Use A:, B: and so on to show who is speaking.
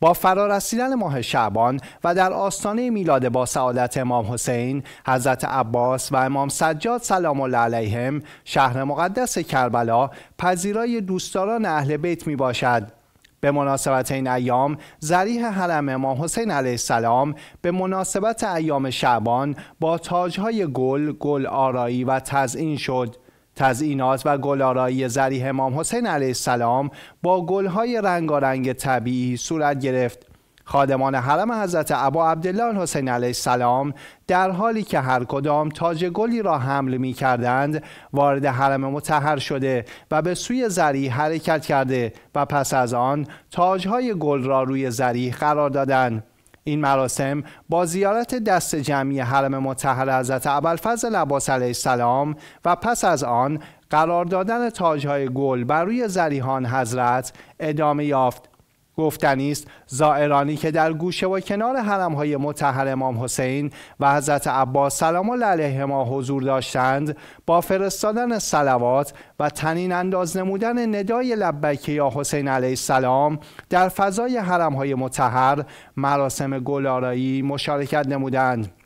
A: با فرارسیدن ماه شعبان و در آستانه میلاد با سعادت امام حسین، حضرت عباس و امام سجاد سلام الله علیهم شهر مقدس کربلا پذیرای دوستداران اهل بیت می باشد. به مناسبت این ایام زریح حرم امام حسین علیه السلام به مناسبت ایام شعبان با تاجهای گل، گل آرایی و تزئین شد تزئینات و گلارایی زری امام حسین علیه السلام با گلهای رنگارنگ طبیعی صورت گرفت خادمان حرم حضرت عبا عبدالله حسین علیه السلام در حالی که هر کدام تاج گلی را حمل می کردند وارد حرم متحر شده و به سوی زریح حرکت کرده و پس از آن تاجهای گل را روی زریح قرار دادند این مراسم با زیارت دست جمعی حرم متحر حضرت ابوالفضل عباس علیه السلام و پس از آن قرار دادن تاجهای گل بر روی زریحان حضرت ادامه یافت گفتنی است زائرانی که در گوشه و کنار های متحر امام حسین و حضرت عباس سلام الله ما حضور داشتند با فرستادن سلوات و تنین انداز نمودن ندای لبکی یا حسین علیه السلام در فضای حرم های متحر مراسم گلارایی مشارکت نمودند